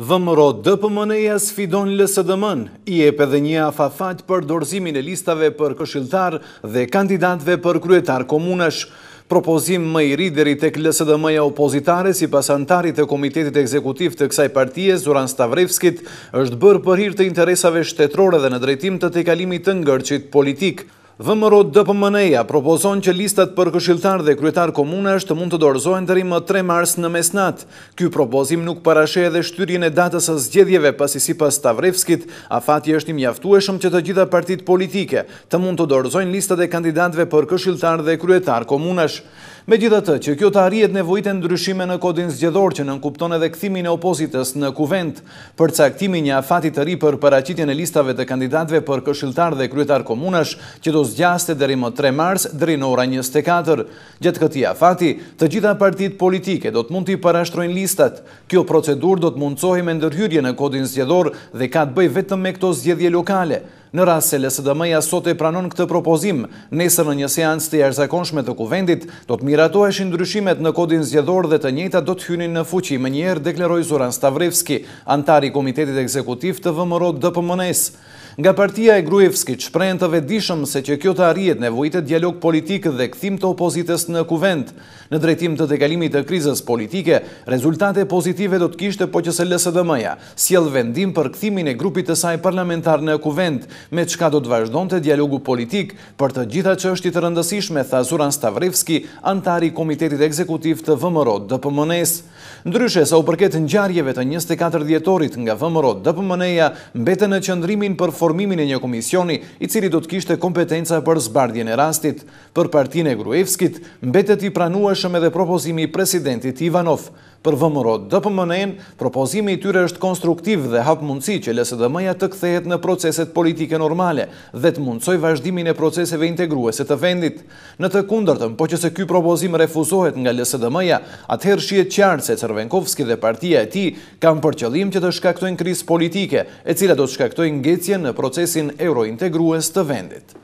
Vëmëro dë pëmëneja sfidon lësë dëmën, i e për dhe një afafat për dorzimin e listave për këshiltar dhe kandidatve për kryetar komunësh. Propozim më i rideri të këllësë dhe mëja opozitare si pasantarit e Komitetit Ekzekutiv të kësaj partije, Zuran Stavrevskit, është bërë për hirtë interesave shtetrore dhe në drejtim të tekalimit të ngërqit politikë. Vëmëro DPMN-ja propozon që listat për këshiltar dhe kryetar është të mund të dorëzojnë të rrimë 3 mars në mesnat. Ky propozim nuk parashe edhe shtyrjën e datës e zgjedhjeve pasi si pas Tavrevskit, a fati është një mjaftueshëm që të gjitha partit politike të mund të dorëzojnë listat e kandidatve për këshiltar dhe kryetar komunash. Me gjitha të që kjo të arjet nevojit e ndryshime në kodin zgjedhor që nënkupton edhe këthimin e opozitës në kuvent, për caktimin një afatit të ri për paracitjen e listave të kandidatve për këshiltar dhe kryetar komunash që do zgjaste dheri më 3 mars dheri në ora 24. Gjetë këtia fati, të gjitha partit politike do të mund të i parashtrojnë listat. Kjo procedur do të mundcohi me ndërhyrje në kodin zgjedor dhe ka të bëj vetëm me këto zgjedje lokale. Në rrasë se LSDM-ja sot e pranon këtë propozim, nesër në një seancë të jarëzakonshme të kuvendit, do të miratoheshin ndryshimet në kodin zgjedor dhe të njëta do të hynin në fuqi, më njerë dekleroj Zoran Stavrevski, antari Komitetit Ekzekutiv të vëmëro dëpëmënesë. Nga partia e Grujevski që prejnë të vedishëm se që kjo të arjet nevojit e dialog politikë dhe këthim të opozites në kuvend, në drejtim të dekalimit të krizës politike, rezultate pozitive do të kishtë po qëse lësë si s'jel vendim për këthimin e grupit të saj parlamentar në kuvend, me qka do të vazhdojnë të dialogu politik për të gjitha që është i të rëndësishme, tha Zuran Stavrevski, antari Komitetit Ekzekutiv të Vëmëro dëpëmënes. Ndryshe, sa u përket në gjarjeve të 24 djetorit nga Vëmëro dëpëmëneja, mbetën në qëndrimin për formimin e një komisioni i cili do të kishte kompetenca për zbardhjen e rastit. Për partinë e Gruevskit, mbetet i pranueshëm edhe propozimi i presidentit Ivanov për vëmëro dpmn pëmënen, propozimi i tyre është konstruktiv dhe hap mundësi që LSDM-ja të kthehet në proceset politike normale dhe të mundësoj vazhdimin e proceseve integruese të vendit. Në të kundërtëm, po që se ky propozim refuzohet nga LSDM-ja, atëherë shiet qartë se Cervenkovski dhe partia e ti kam për qëllim që të shkaktojnë kris politike, e cila do të shkaktojnë ngecje në procesin eurointegrues të vendit.